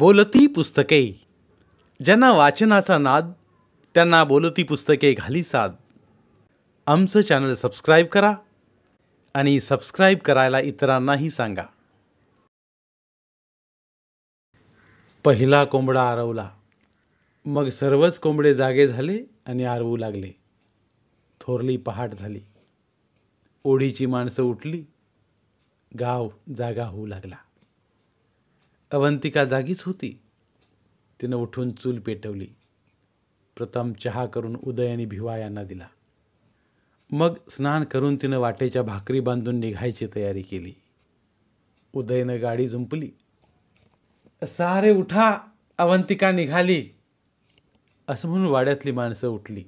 बोलती पुस्तके ज्यांना वाचनाचा नाद त्यांना बोलती पुस्तके घाली साद आमचं चॅनल सबस्क्राईब करा आणि सबस्क्राईब करायला इतरांनाही सांगा पहिला कोंबडा आरवला मग सर्वच कोंबडे जागे झाले आणि आरवू लागले थोरली पहाट झाली ओढीची माणसं उठली गाव जागा होऊ लागला अवंतिका जागीच होती तिनं उठून चूल पेटवली प्रथम चहा करून उदय आणि भिवा यांना दिला मग स्नान करून तिनं वाटेच्या भाकरी बांधून निघायची तयारी केली उदयनं गाडी झुंपली सारे उठा अवंतिका निघाली असं म्हणून वाड्यातली माणसं उठली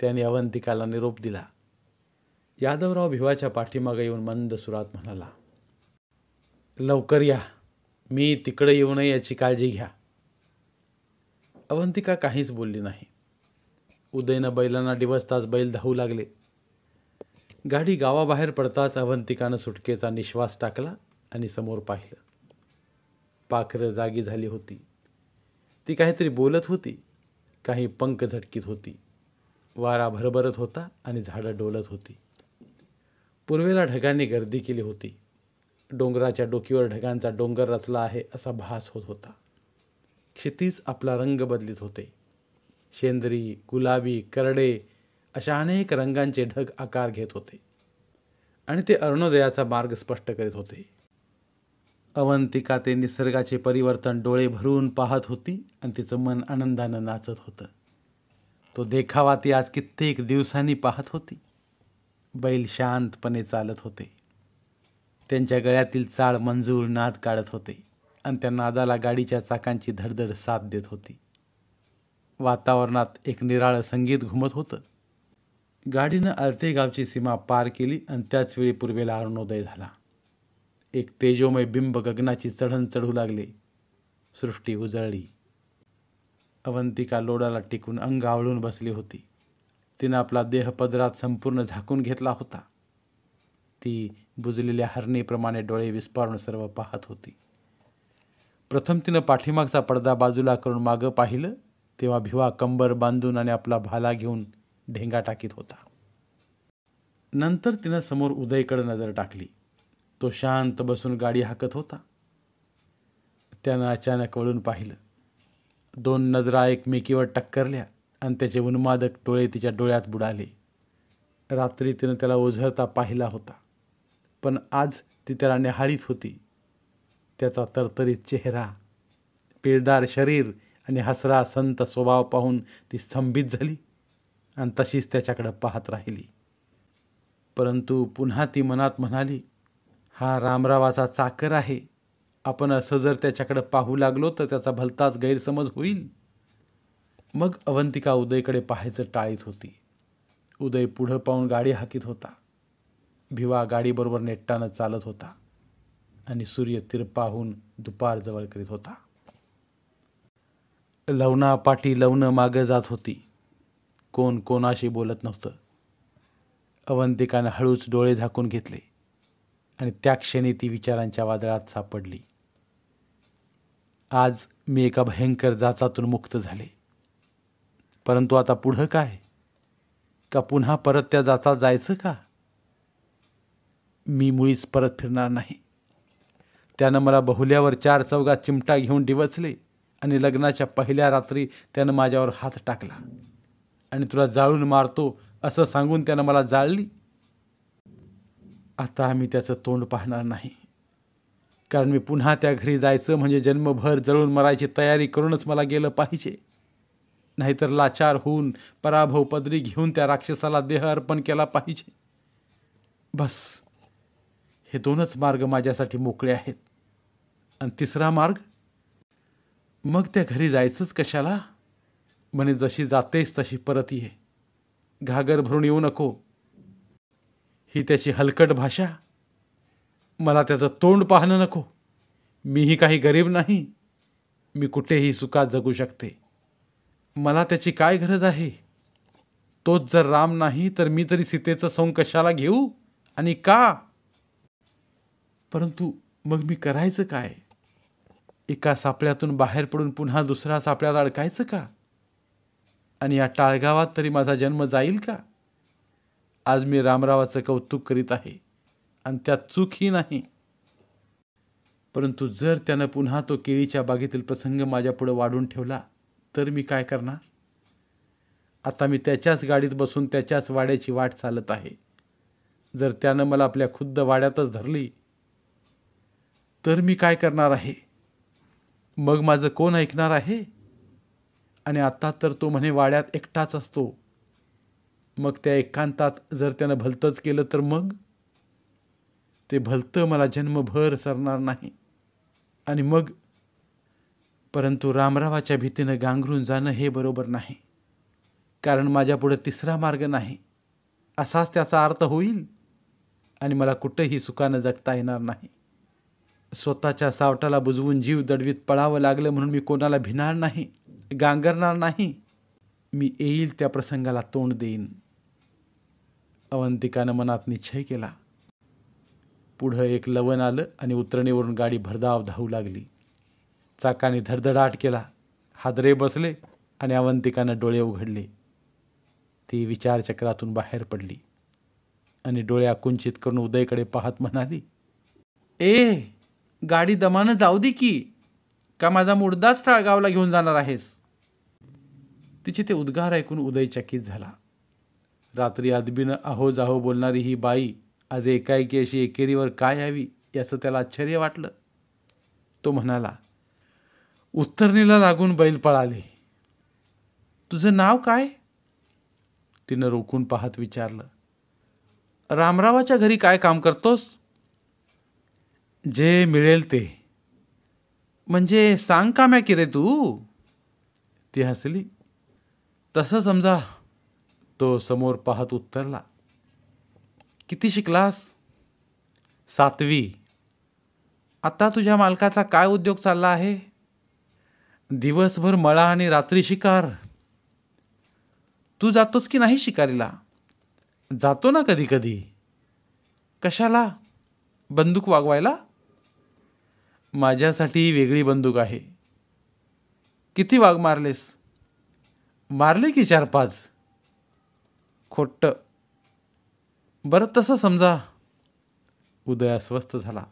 त्याने अवंतिकाला निरोप दिला यादवराव भिवाच्या पाठीमागे येऊन मंद सुरात म्हणाला लवकर या मी तिकडे येऊ नये याची काळजी घ्या अवंतिका काहीच बोलली नाही उदयनं बैलांना तास बैल धावू लागले गाडी गावाबाहेर पडताच अवंतिकानं सुटकेचा निश्वास टाकला आणि समोर पाहिलं पाखरं जागी झाली होती ती काहीतरी बोलत होती काही पंख झटकीत होती वारा भरभरत होता आणि झाडं डोलत होती पूर्वेला ढगांनी गर्दी केली होती डोंगराच्या डोकीवर ढगांचा डोंगर रचला आहे असा भास होत होता क्षितीज आपला रंग बदलित होते शेंद्री गुलाबी करडे अशा अनेक रंगांचे ढग आकार घेत होते आणि ते अरुणोदयाचा मार्ग स्पष्ट करीत होते अवंतिका ते निसर्गाचे परिवर्तन डोळे भरून पाहत होती आणि तिचं मन आनंदानं नाचत होतं तो देखावा ती आज कित्येक दिवसांनी पाहत होती बैल शांतपणे चालत होते त्यांच्या गळ्यातील चाळ मंजूर नाद काढत होते आणि त्या नादाला गाडीच्या चाकांची धडधड साथ देत होती वातावरणात एक निराळं संगीत घुमत होतं गाडीनं अर्थे गावची सीमा पार केली आणि त्याचवेळी पूर्वेला अरुणोदय झाला एक तेजोमय बिंब गगनाची चढण चढू लागले सृष्टी उजळली अवंतिका लोडाला टिकून अंग आवळून बसली होती तिनं आपला देह पदरात संपूर्ण झाकून घेतला होता ती बुजलेल्या हरणीप्रमाणे डोळे विस्पारून सर्व पाहत होती प्रथम तिनं पाठीमागचा पडदा बाजूला करून मागं पाहिलं तेव्हा भिवा कंबर बांधून आणि आपला भाला घेऊन ढेंगा टाकीत होता नंतर तिनं समोर उदयकडे नजर टाकली तो शांत बसून गाडी हाकत होता त्यानं अचानक वळून पाहिलं दोन नजरा एकमेकीवर टक्करल्या आणि त्याचे उन्मादक डोळे तिच्या डोळ्यात बुडाले रात्री तिनं त्याला ओझरता पाहिला होता पण आज ती त्याला निहाळीत होती त्याचा तरतरीत चेहरा पिळदार शरीर आणि हसरा संत स्वभाव पाहून ती स्तंभित झाली आणि तशीच त्याच्याकडं पाहत राहिली परंतु पुन्हा ती मनात म्हणाली हा रामरावाचा चाकर आहे आपण असं जर त्याच्याकडं पाहू लागलो तर त्याचा भलताच गैरसमज होईल मग अवंतिका उदयकडे पाहायचं टाळीत होती उदय पुढं पाहून गाडी हाकीत होता भिवा गाडीबरोबर नेट्टानं चालत होता आणि सूर्य तिरपाहून दुपार जवळ करीत होता लवना पाठी लवणं मागं जात होती कोण कोणाशी बोलत नव्हतं अवंतिकानं हळूच डोळे झाकून घेतले आणि त्या क्षणी ती विचारांच्या वादळात सापडली आज मी एका भयंकर जाचातून मुक्त झाले परंतु आता पुढं काय का पुन्हा परत त्या जाचात जायचं का मी मुळीच परत फिरणार नाही त्यानं मला बहुल्यावर चार चौघा चिमटा घेऊन डिवचले आणि लग्नाच्या पहिल्या रात्री त्यानं माझ्यावर हात टाकला आणि तुला जाळून मारतो असं सांगून त्यानं मला जाळली आता मी त्याचं तोंड पाहणार नाही कारण मी पुन्हा त्या घरी जायचं म्हणजे जन्मभर जळून मरायची तयारी करूनच मला गेलं पाहिजे नाहीतर लाचार होऊन पराभव पदरी घेऊन त्या राक्षसाला देह अर्पण केला पाहिजे बस हे दोनच मार्ग माझ्यासाठी मोकळे आहेत आणि तिसरा मार्ग मग त्या घरी जायचंच कशाला म्हणे जशी जातेस तशी परत ये घागर भरून येऊ नको ही त्याची हलकट भाषा मला त्याचं तोंड पाहणं नको मीही काही गरीब नाही मी कुठेही सुखात जगू शकते मला त्याची काय गरज आहे तोच जर राम नाही तर मी तरी सीतेचं सौंग कशाला घेऊ आणि का परंतु मग मी करायचं काय एका सापळ्यातून बाहेर पडून पुन्हा दुसऱ्या सापळ्यात अडकायचं का आणि या टाळगावात तरी माझा जन्म जाईल का आज मी रामरावाचं कौतुक करीत आहे आणि त्यात चूकही नाही परंतु जर त्यानं पुन्हा तो केळीच्या बागेतील प्रसंग माझ्यापुढं वाढून ठेवला तर मी काय करणार आता मी त्याच्याच गाडीत बसून त्याच्याच वाड्याची वाट चालत आहे जर त्यानं मला आपल्या खुद्द वाड्यातच धरली तर मी काय करणार आहे मग माझं कोण ऐकणार आहे आणि आत्ता तर तो म्हणे वाड्यात एकटाच असतो मग त्या एकांतात जर त्यानं भलतंच केलं तर मग ते भलतं मला जन्मभर सरणार नाही आणि मग परंतु रामरावाच्या भीतीनं गांगरून जाणं हे बरोबर नाही कारण माझ्यापुढं तिसरा मार्ग नाही असाच त्याचा अर्थ होईल आणि मला कुठंही सुखानं जगता येणार नाही स्वतःच्या सावटाला बुजवून जीव दडवीत पळावं लागलं म्हणून मी कोणाला भिणार नाही गांगरणार नाही मी येईल त्या प्रसंगाला तोंड देईन अवंतिकानं मनात निश्चय केला पुढं एक लवण आलं आणि उतरणीवरून गाडी भरधाव धावू लागली चाकाने धडधडाट केला हादरे बसले आणि अवंतिकानं डोळे उघडले ती विचारचक्रातून बाहेर पडली आणि डोळ्या कुंचित करून उदयकडे पाहत म्हणाली ए गाडी दमानं जाऊ दे की का माझा मुडदाच टाळगावला घेऊन जाणार आहेस तिचे ते उद्गार ऐकून उदय चकित झाला रात्री अदबीनं आहो जाहो बोलणारी ही बाई आज एकाएकी अशी एकेरीवर काय यावी याचं त्याला आश्चर्य वाटलं तो म्हणाला उत्तरणीला लागून बैल पळाले तुझं नाव काय तिनं रोखून पाहत विचारलं रामरावाच्या घरी काय काम करतोस जे मिळेल ते म्हणजे सांग मॅ की रे तू ती हसली तसं समजा तो समोर पाहत उत्तरला किती शिकलास सातवी आता तुझ्या मालकाचा काय उद्योग चालला आहे दिवसभर मळा आणि रात्री शिकार तू जातोस की नाही शिकारीला जातो ना कधी कधी कशाला बंदूक वागवायला माझ्यासाठी वेगळी बंदूक आहे किती वाघ मारलेस मारले की चार पाच खोट्ट बरं तसं समजा उदय अस्वस्थ झाला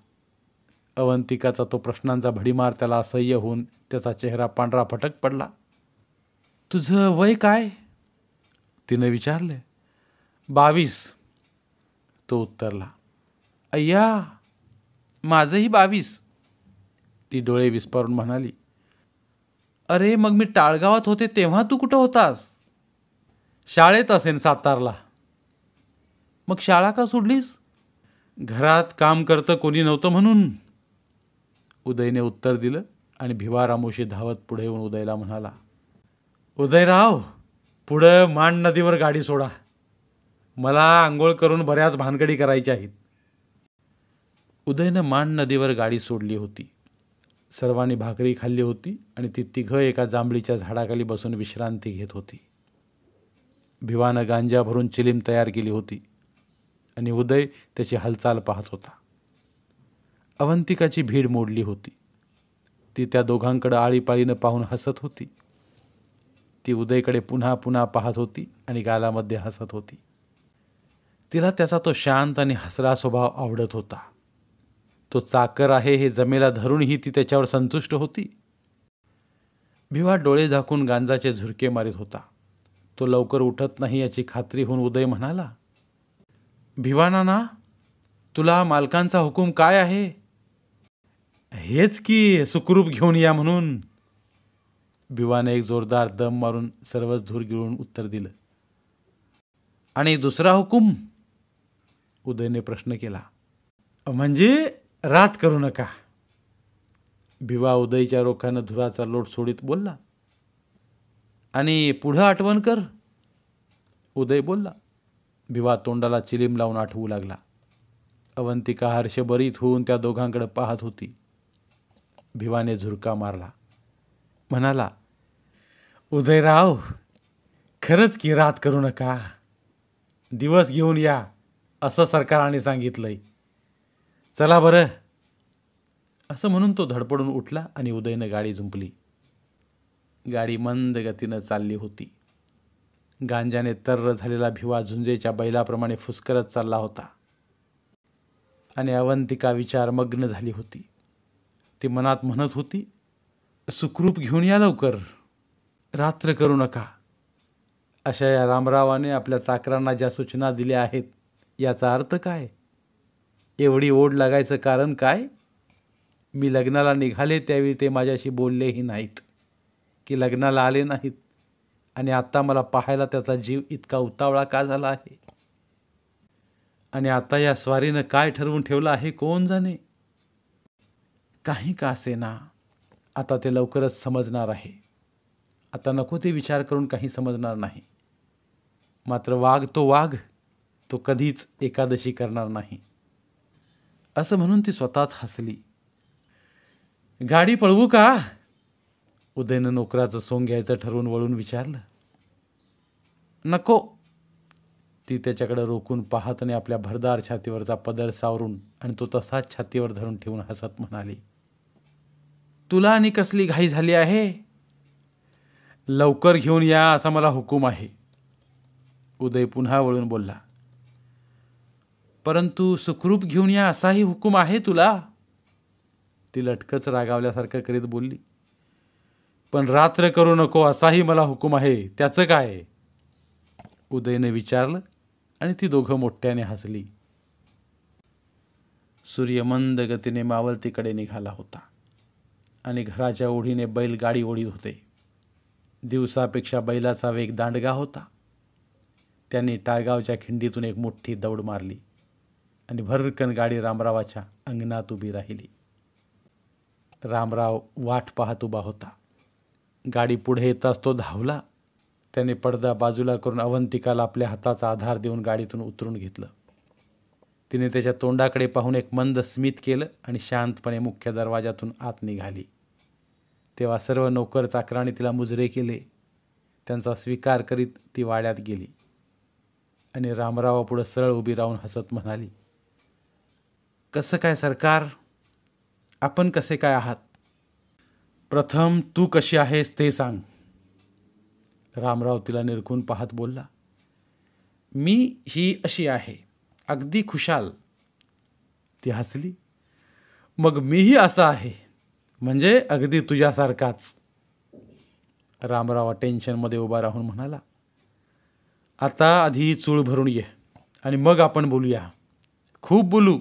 अवंतिकाचा तो प्रश्नांचा भडीमार त्याला असह्य होऊन त्याचा चेहरा पांढरा फटक पडला तुझं वय काय तिनं विचारले बावीस तो उत्तरला अय्या माझंही बावीस ती डोळे विस्पारून म्हणाली अरे मग मी टाळगावात होते तेव्हा तू कुठं होतास शाळेत असेन सातारला मग शाळा का सोडलीस घरात काम करतं कोणी नव्हतं म्हणून उदयने उत्तर दिलं आणि रामोशी धावत पुढे येऊन उदयला म्हणाला उदयराव पुढं मान नदीवर गाडी सोडा मला आंघोळ करून बऱ्याच भानगडी करायच्या आहेत उदयनं मान नदीवर गाडी सोडली होती सर्वांनी भाकरी खाल्ली होती आणि ती तिघं एका जांभळीच्या झाडाखाली बसून विश्रांती घेत होती भिवानं गांजा भरून चिलीम तयार केली होती आणि उदय त्याची हालचाल पाहत होता अवंतिकाची भीड मोडली होती ती त्या दोघांकडं आळीपाळीनं पाहून हसत होती ती उदयकडे पुन्हा पुन्हा पाहत होती आणि गालामध्ये हसत होती तिला त्याचा तो शांत आणि हसरा स्वभाव आवडत होता तो चाकर आहे हे जमेला धरूनही ती त्याच्यावर संतुष्ट होती भिवा डोळे झाकून गांजाचे झुरके मारित होता तो लवकर उठत नाही याची खात्री होऊन उदय म्हणाला भिवाना ना तुला मालकांचा हुकूम काय आहे हेच की सुखरूप घेऊन या म्हणून भिवाने एक जोरदार दम मारून सर्वच धूर गिळून उत्तर दिलं आणि दुसरा हुकूम उदयने प्रश्न केला म्हणजे रात करू नका भिवा उदयच्या रोखानं धुराचा लोट सोडीत बोलला आणि पुढं आठवण कर उदय बोलला भिवा तोंडाला चिलीम लावून आठवू लागला अवंतिका हर्षभरीत होऊन त्या दोघांकडे पाहत होती भिवाने झुरका मारला म्हणाला उदय राव खरंच की रात करू नका दिवस घेऊन या असं सरकाराने सांगितलंय चला बरं असं म्हणून तो धडपडून उठला आणि उदयनं गाडी झुंपली गाडी मंद गतीनं चालली होती गांजाने तर्र झालेला भिवा झुंजेच्या बैलाप्रमाणे फुसकरत चालला होता आणि अवंतिका विचार मग्न झाली होती ती मनात म्हणत होती सुखरूप घेऊन या लवकर रात्र करू नका अशा या रामरावाने आपल्या चाकरांना ज्या सूचना दिल्या आहेत याचा अर्थ काय एवढी ओढ लागायचं कारण काय मी लग्नाला निघाले त्यावेळी ते माझ्याशी बोललेही नाहीत की लग्नाला आले नाहीत आणि आत्ता मला पाहायला त्याचा जीव इतका उतावळा का झाला आहे आणि आता या स्वारीनं काय ठरवून ठेवलं आहे कोण जाणे काही का असे ना आता ते लवकरच समजणार आहे आता नको ते विचार करून काही समजणार नाही मात्र वाघ तो वाघ तो कधीच एकादशी करणार नाही असं म्हणून ती स्वतःच हसली गाडी पळवू का उदयनं नोकराचं सोंग घ्यायचं ठरवून वळून विचारलं नको ती त्याच्याकडे रोखून पाहत आणि आपल्या भरदार छातीवरचा पदर सावरून आणि तो तसाच छातीवर धरून ठेवून हसत म्हणाली तुला आणि कसली घाई झाली आहे लवकर घेऊन या असा मला हुकूम आहे उदय पुन्हा वळून बोलला परंतु सुखरूप घेऊन या असाही हुकूम आहे तुला ती लटकच रागावल्यासारखं करीत बोलली पण रात्र करू नको असाही मला हुकूम आहे त्याचं काय उदयने विचारलं आणि ती दोघं मोठ्याने हसली सूर्य मंद गतीने मावलतीकडे निघाला होता आणि घराच्या ओढीने बैल गाडी ओढीत होते दिवसापेक्षा बैलाचा वेग दांडगा होता त्यांनी टाळगावच्या खिंडीतून एक मोठी दौड मारली आणि भरकन गाडी रामरावाच्या अंगणात उभी राहिली रामराव वाट पाहत उभा होता गाडी पुढे येताच तो धावला त्याने पडदा बाजूला करून अवंतिकाला आपल्या हाताचा आधार देऊन गाडीतून उतरून घेतलं तिने त्याच्या तोंडाकडे पाहून एक मंद स्मित केलं आणि शांतपणे मुख्य दरवाजातून आत निघाली तेव्हा सर्व नोकर चाकराने तिला मुजरे केले त्यांचा स्वीकार करीत ती वाड्यात गेली आणि रामरावापुढं सरळ उभी राहून हसत म्हणाली कसं काय सरकार आपण कसे काय आहात प्रथम तू कशी आहेस ते सांग रामराव तिला निरखून पाहत बोलला मी ही अशी आहे अगदी खुशाल ती हसली मग मीही असं आहे म्हणजे अगदी तुझ्यासारखाच रामराव टेन्शनमध्ये उभा राहून म्हणाला आता आधी चूळ भरून ये आणि मग आपण बोलूया खूप बोलू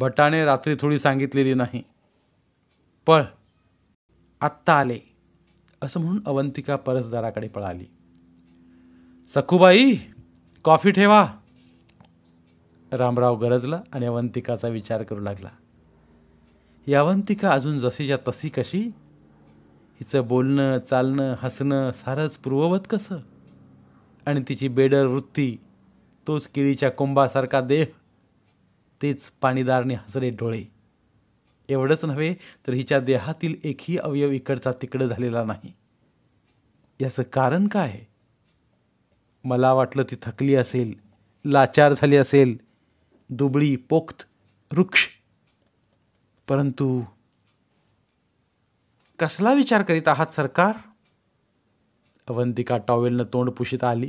भटाने रात्री थोडी सांगितलेली नाही पळ आत्ता आले असं म्हणून अवंतिका परसदाराकडे पळाली सखूबाई कॉफी ठेवा रामराव गरजला आणि अवंतिकाचा विचार करू लागला ही अवंतिका अजून जशीच्या तशी कशी हिचं बोलणं चालणं हसणं सारंच पूर्ववत कसं आणि तिची बेडर वृत्ती तोच किळीच्या कुंभासारखा देह तेच पाणीदारने हसरे डोळे एवढंच नव्हे तर हिच्या देहातील एकही अवयव इकडचा तिकडं झालेला नाही याचं कारण काय मला वाटलं ती थकली असेल लाचार झाली असेल दुबळी पोक्त वृक्ष परंतु कसला विचार करीत आहात सरकार अवंतिका टॉवेलनं तोंड पुशीत आली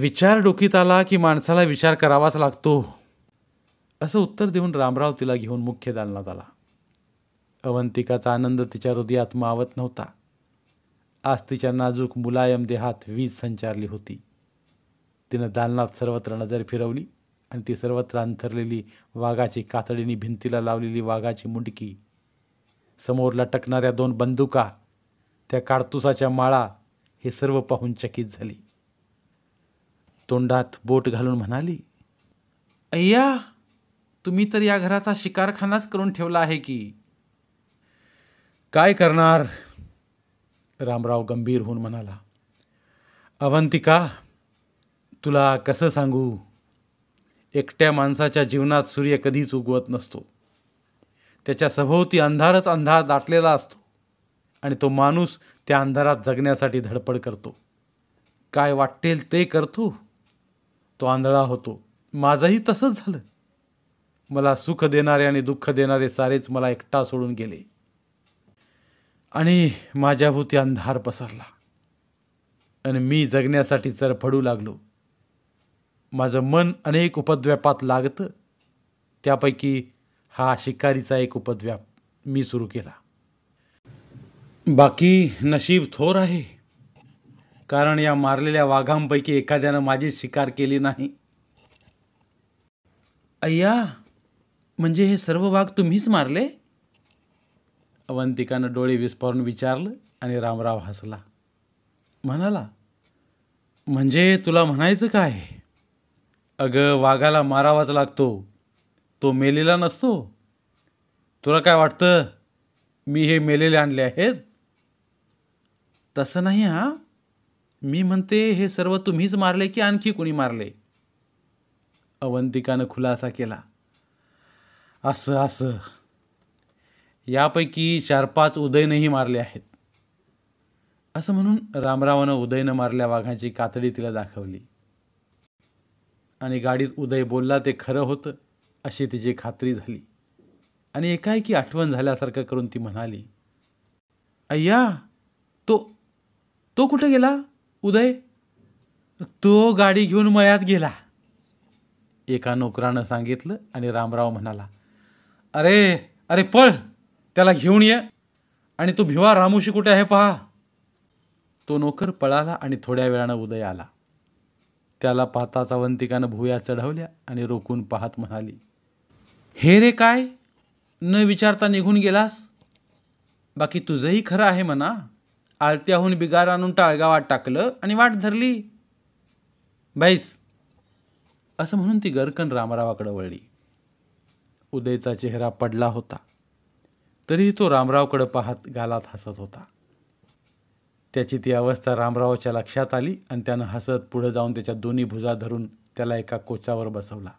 विचार डोकीत आला की माणसाला विचार करावाच लागतो असं उत्तर देऊन रामराव तिला घेऊन मुख्य दालनात आला अवंतिकाचा आनंद तिच्या हृदयात मावत नव्हता आज तिच्या नाजूक मुलायम देहात वीज संचारली होती तिनं दालनात सर्वत्र नजर फिरवली आणि ती सर्वत्र अंथरलेली वाघाची कातडीने भिंतीला लावलेली वाघाची मुंडकी समोर लटकणाऱ्या दोन बंदुका त्या काडतुसाच्या माळा हे सर्व पाहून चकित झाली तोंडात बोट घालून म्हणाली अय्या तुम्ही तर या घराचा शिकारखानाच करून ठेवला आहे की काय करणार रामराव गंभीर होऊन म्हणाला अवंतिका तुला कसं सांगू एकट्या माणसाच्या जीवनात सूर्य कधीच उगवत नसतो त्याच्या सभोवती अंधारच अंधार दाटलेला असतो आणि तो माणूस त्या अंधारात जगण्यासाठी धडपड करतो काय वाटतेल ते करतो तो आंधळा होतो माझंही तसंच झालं मला सुख देणारे आणि दुःख देणारे सारेच मला एकटा सोडून गेले आणि माझ्याभूती अंधार पसरला आणि मी जगण्यासाठी चरफडू लागलो माझं मन अनेक उपद्व्यापात लागतं त्यापैकी हा शिकारीचा एक उपद्व्याप मी सुरू केला बाकी नशीब थोर आहे कारण या मारलेल्या वाघांपैकी एखाद्यानं माझी शिकार केली नाही अय्या म्हणजे हे सर्व वाघ तुम्हीच मारले अवंतिकानं डोळे विस्फारून विचारलं आणि रामराव हसला म्हणाला म्हणजे तुला म्हणायचं काय अगं वाघाला मारावाच लागतो तो मेलेला नसतो तुला काय वाटतं मी हे मेलेले आणले आहेत तसं नाही हा मी म्हणते हे सर्व तुम्हीच मारले की आणखी कुणी मारले अवंतिकानं खुलासा केला असं असं यापैकी चार पाच उदयनही मारले आहेत असं म्हणून रामरावानं उदयनं मारल्या वाघांची कातडी तिला दाखवली आणि गाडीत उदय बोलला ते खरं होतं अशी तिची खात्री झाली आणि एकाएकी आठवण झाल्यासारखं करून ती म्हणाली अय्या तो तो कुठे गेला उदय तो गाडी घेऊन मळ्यात गेला एका नोकरानं सांगितलं आणि रामराव म्हणाला अरे अरे पळ त्याला घेऊन ये आणि तू भिवा रामूशी कुठे आहे पहा तो नोकर पळाला आणि थोड्या वेळानं उदय आला त्याला पाहताच अवंतिकानं भुया चढवल्या आणि रोखून पाहत म्हणाली हे रे काय न विचारता निघून गेलास बाकी तुझंही खरं आहे म्हणा आळत्याहून बिगार आणून टाळगावात टाकलं आणि वाट धरली बाईस असं म्हणून ती गरकन रामरावाकडे वळली उदयचा चेहरा पडला होता तरीही तो रामरावकडे पाहत गालात हसत होता त्याची ती अवस्था रामरावच्या लक्षात आली आणि त्यानं हसत पुढे जाऊन त्याच्या दोन्ही भुजा धरून त्याला एका कोचावर बसवला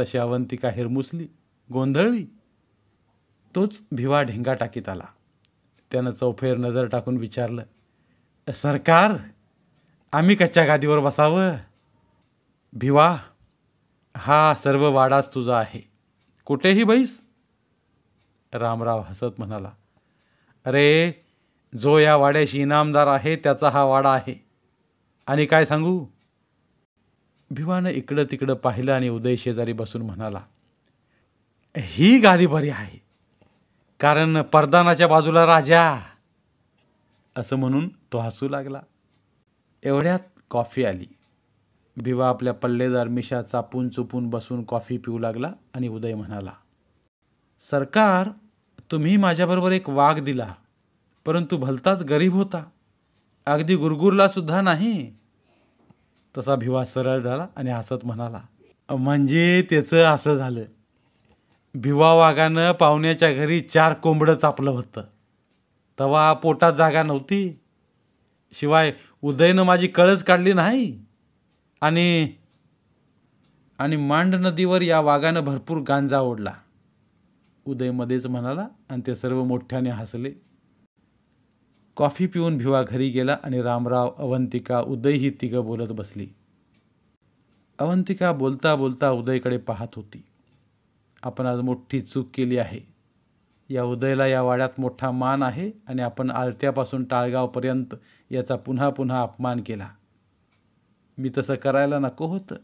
तशी अवंतिका हिरमुसली गोंधळली तोच भिवा ढेंगा टाकीत आला त्यानं चौफेर नजर टाकून विचारलं सरकार आम्ही कच्च्या गादीवर बसावं भिवा हा सर्व वाडाच तुझा आहे कुठेही बैस रामराव हसत म्हणाला अरे जो या वाड्याशी इनामदार आहे त्याचा हा वाडा आहे आणि काय सांगू भिवानं इकडं तिकडं पाहिलं आणि उदय शेजारी बसून म्हणाला ही गादी बरी आहे कारण परदानाच्या बाजूला राजा असं म्हणून तो हसू लागला एवढ्यात कॉफी आली भिवा आपल्या पल्लेदार मिशा चापून चुपून बसून कॉफी पिऊ लागला आणि उदय म्हणाला सरकार तुम्ही माझ्याबरोबर एक वाघ दिला परंतु भलताच गरीब होता अगदी गुरगुरला सुद्धा नाही तसा भिवा सरळ झाला आणि हसत म्हणाला म्हणजे त्याचं असं झालं भिवा वाघानं पाहुण्याच्या घरी चार कोंबडं चापलं होतं तवा पोटात जागा नव्हती शिवाय उदयनं माझी कळच काढली नाही आणि आणि मांड नदीवर या वाघानं भरपूर गांजा ओढला उदयमध्येच म्हणाला आणि ते सर्व मोठ्याने हसले कॉफी पिऊन भिवा घरी गेला आणि रामराव अवंतिका उदय ही तिघं बोलत बसली अवंतिका बोलता बोलता उदयकडे पाहत होती आपण आज मोठी चूक केली आहे या उदयला या वाड्यात मोठा मान आहे आणि आपण आलत्यापासून टाळगावपर्यंत याचा पुन्हा पुन्हा अपमान केला मी तसं करायला नको होतं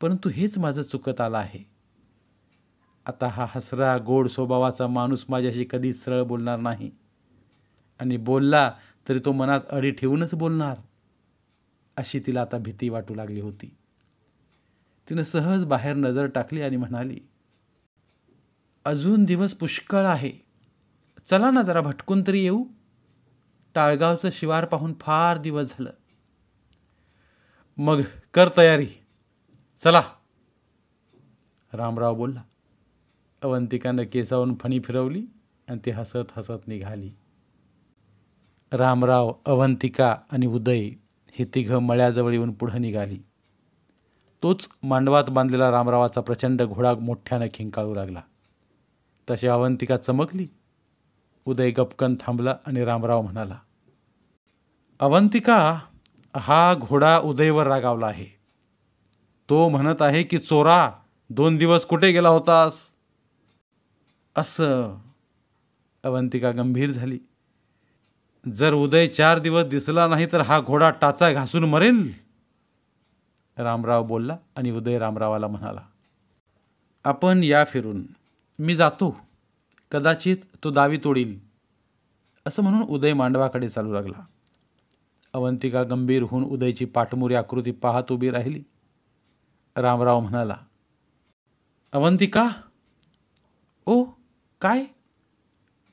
परंतु हेच माझं चुकत आलं आहे आता हा हसरा गोड स्वभावाचा माणूस माझ्याशी कधीच सरळ बोलणार नाही आणि बोलला तरी तो मनात अडी ठेवूनच बोलणार अशी तिला आता भीती वाटू लागली होती तिनं सहज बाहेर नजर टाकली आणि म्हणाली अजून दिवस पुष्कळ आहे चला ना जरा भटकून तरी येऊ टाळगावचं शिवार पाहून फार दिवस झालं मग कर तयारी चला रामराव बोलला अवंतिकानं केसावरून फणी फिरवली आणि ती हसत हसत निघाली रामराव अवंतिका आणि उदय हे तिघं मळ्याजवळ येऊन पुढं निघाली तोच मांडवात बांधलेला रामरावाचा प्रचंड घोडा मोठ्यानं खिंकाळू लागला तशी अवंतिका चमकली उदय गपकन थांबला आणि रामराव म्हणाला अवंतिका हा घोडा उदयवर रागावला आहे तो म्हणत आहे की चोरा दोन दिवस कुठे गेला होतास असं अवंतिका गंभीर झाली जर उदय चार दिवस दिसला नाही तर हा घोडा टाचा घासून मरेल रामराव बोलला आणि उदय रामरावाला म्हणाला आपण या फिरून मी जातो कदाचित तो दावी तोडील असं म्हणून उदय मांडवाकडे चालू लागला अवंतिका गंभीर होऊन उदयची पाठमोरी आकृती पाहत उभी राहिली रामराव म्हणाला अवंतिका ओ काय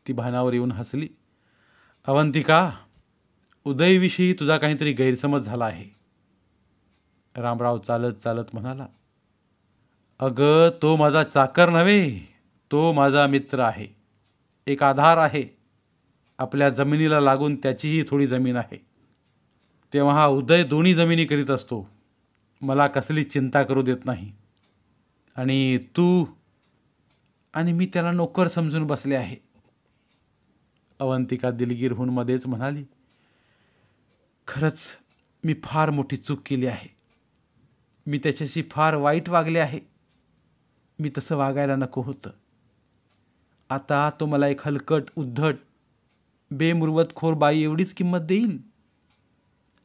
ती भानावर येऊन हसली अवंतिका उदयविषयी तुझा काहीतरी गैरसमज झाला आहे रामराव चालत चालत म्हणाला अग तो माझा चाकर नव्हे तो माझा मित्र आहे एक आधार आहे आपल्या जमिनीला लागून त्याचीही थोडी जमीन आहे तेव्हा हा उदय दोन्ही जमिनी करीत असतो मला कसली चिंता करू देत नाही आणि तू आणि मी त्याला नोकर समजून बसले आहे अवंतिका होऊन मध्येच म्हणाली खरंच मी फार मोठी चूक केली आहे मी त्याच्याशी फार वाईट वागले आहे मी तसं वागायला नको होतं आता तो मला एक हलकट उद्धट बेमुरवतखोर बाई एवढीच किंमत देईल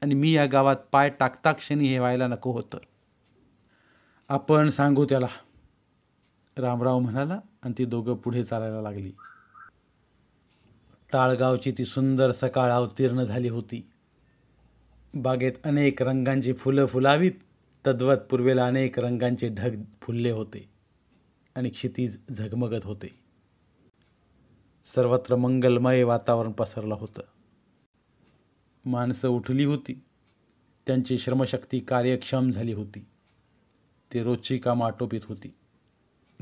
आणि मी या गावात पाय टाकता क्षणी हे व्हायला नको होतं आपण सांगू त्याला रामराव म्हणाला आणि ती दोघं पुढे चालायला लागली ताळगावची ती सुंदर सकाळ अवतीर्ण झाली होती बागेत अनेक रंगांची फुलं फुलावीत तद्वत पूर्वेला अनेक रंगांचे ढग फुलले होते आणि क्षितिज झगमगत होते सर्वत्र मंगलमय वातावरण पसरलं होतं माणसं उठली होती त्यांची श्रमशक्ती कार्यक्षम झाली होती ते रोजची कामं आटोपीत होती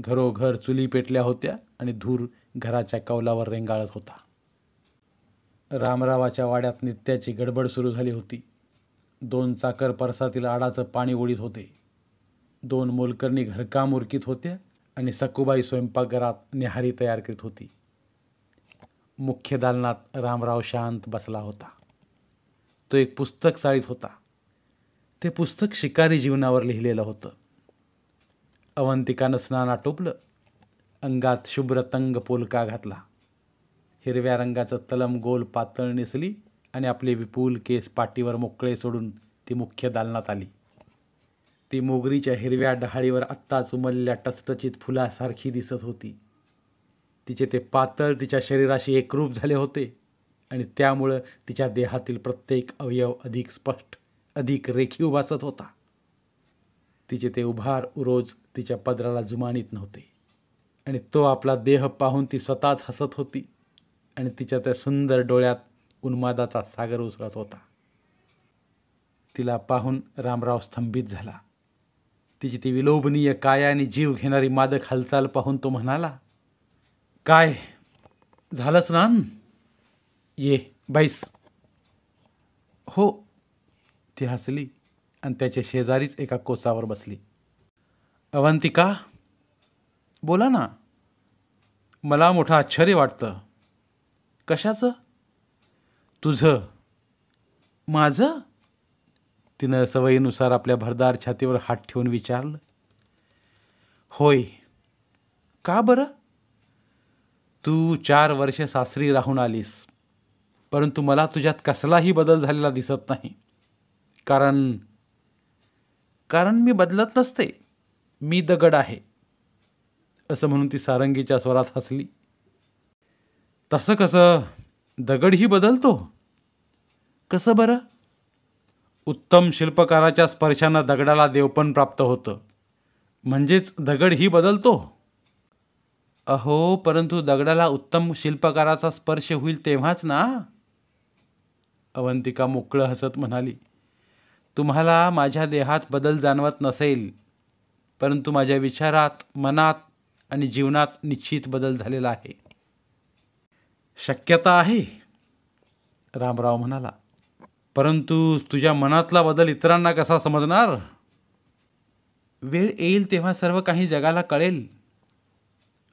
घरोघर चुली पेटल्या होत्या आणि धूर घराच्या कौलावर रेंगाळत होता रामरावाच्या वाड्यात नित्याची गडबड सुरू झाली होती दोन चाकर परसातील आडाचं पाणी ओढीत होते दोन मोलकर्णी घरकाम उरकीत होत्या आणि सकुबाई स्वयंपाकघरात निहारी तयार करीत होती मुख्य दालनात रामराव शांत बसला होता तो एक पुस्तक चाळीत होता ते पुस्तक शिकारी जीवनावर लिहिलेलं होतं अवंतिकानं स्नान आटोपलं अंगात शुभ्र तंग पोलका घातला हिरव्या रंगाचं तलम गोल पातळ नेसली आणि आपले विपुल केस पाटीवर मोकळे सोडून ती मुख्य दालनात आली ती मोगरीच्या हिरव्या डहाळीवर आत्ताच उमलल्या टस्टचित फुलासारखी दिसत होती तिचे ते पातळ तिच्या शरीराशी एकरूप झाले होते आणि त्यामुळं तिच्या देहातील प्रत्येक अवयव अधिक स्पष्ट अधिक रेखीव भासत होता तिचे ते उभार उरोज तिच्या पदराला जुमानीत नव्हते आणि तो आपला देह पाहून ती स्वतःच हसत होती आणि तिच्या त्या सुंदर डोळ्यात उन्मादाचा सागर उसळत होता तिला पाहून रामराव स्तंभित झाला तिची ती विलोभनीय काया आणि जीव घेणारी मादक हालचाल पाहून तो म्हणाला काय झालंच ना ये बाईस हो ती हसली आणि त्याच्या शेजारीच एका कोचावर बसली अवंतिका बोला ना मला मोठं आश्चर्य वाटतं कशाचं तुझं माझं तिनं सवयीनुसार आपल्या भरदार छातीवर हात ठेवून विचारलं होय का बरं तू चार वर्षे सासरी राहून आलीस परंतु मला तुझ्यात कसलाही बदल झालेला दिसत नाही कारण कारण मी बदलत नसते मी दगड आहे असं म्हणून ती सारंगीच्या स्वरात हसली तसं कसं दगडही बदलतो कसं बरं उत्तम शिल्पकाराच्या स्पर्शानं दगडाला देवपण प्राप्त होतं म्हणजेच दगडही बदलतो अहो परंतु दगडाला उत्तम शिल्पकाराचा स्पर्श होईल तेव्हाच ना अवंतिका मोकळं हसत म्हणाली तुम्हाला माझ्या देहात बदल जाणवत नसेल परंतु माझ्या विचारात मनात आणि जीवनात निश्चित बदल झालेला आहे शक्यता आहे रामराव म्हणाला परंतु तुझ्या मनातला बदल इतरांना कसा समजणार वेळ येईल तेव्हा सर्व काही जगाला कळेल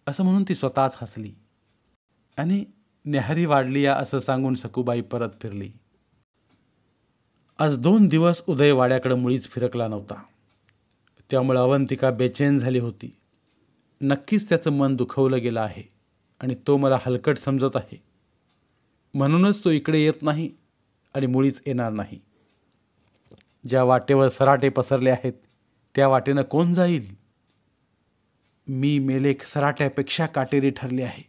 असं म्हणून ती स्वतःच हसली आणि नेहारी वाढली या असं सांगून सकुबाई परत फिरली आज दोन दिवस उदय वाड्याकडं मुळीच फिरकला नव्हता त्यामुळे अवंतिका बेचैन झाली होती नक्कीच त्याचं मन दुखवलं गेलं आहे आणि तो मला हलकट समजत आहे म्हणूनच तो इकडे येत नाही आणि मुळीच येणार नाही ज्या वाटेवर सराटे पसरले आहेत त्या वाटेनं कोण जाईल मी मेलेख सराट्यापेक्षा काटेरी ठरले आहे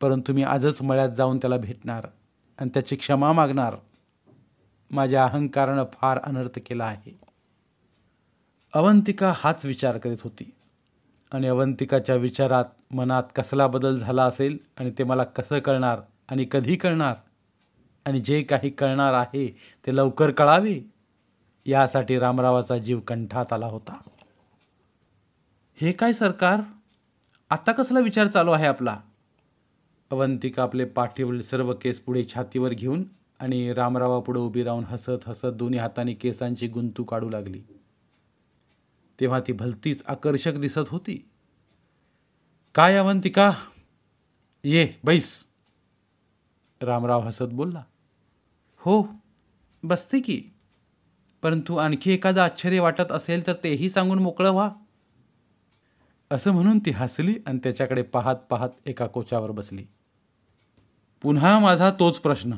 परंतु मी आजच मळ्यात जाऊन त्याला भेटणार आणि त्याची क्षमा मागणार माझ्या अहंकारानं फार अनर्थ केला आहे अवंतिका हाच विचार करीत होती आणि अवंतिकाच्या विचारात मनात कसला बदल झाला असेल आणि ते मला कसं कळणार आणि कधी कळणार आणि जे काही कळणार आहे ते लवकर कळावे यासाठी रामरावाचा जीव कंठात आला होता हे काय सरकार आता कसला विचार चालू आहे आपला अवंतिका आपले पाठीवरील सर्व केस पुढे छातीवर घेऊन आणि रामरावापुढं उभी राहून हसत हसत दोन्ही हाताने केसांची गुंतू काढू लागली तेव्हा ती भलतीच आकर्षक दिसत होती काय अवंतिका ये बैस रामराव हसत बोलला हो बसते की परंतु आणखी एखादं आश्चर्य वाटत असेल तर तेही सांगून मोकळं व्हा असं म्हणून ती हसली आणि त्याच्याकडे पाहत पाहत एका कोचावर बसली पुन्हा माझा तोच प्रश्न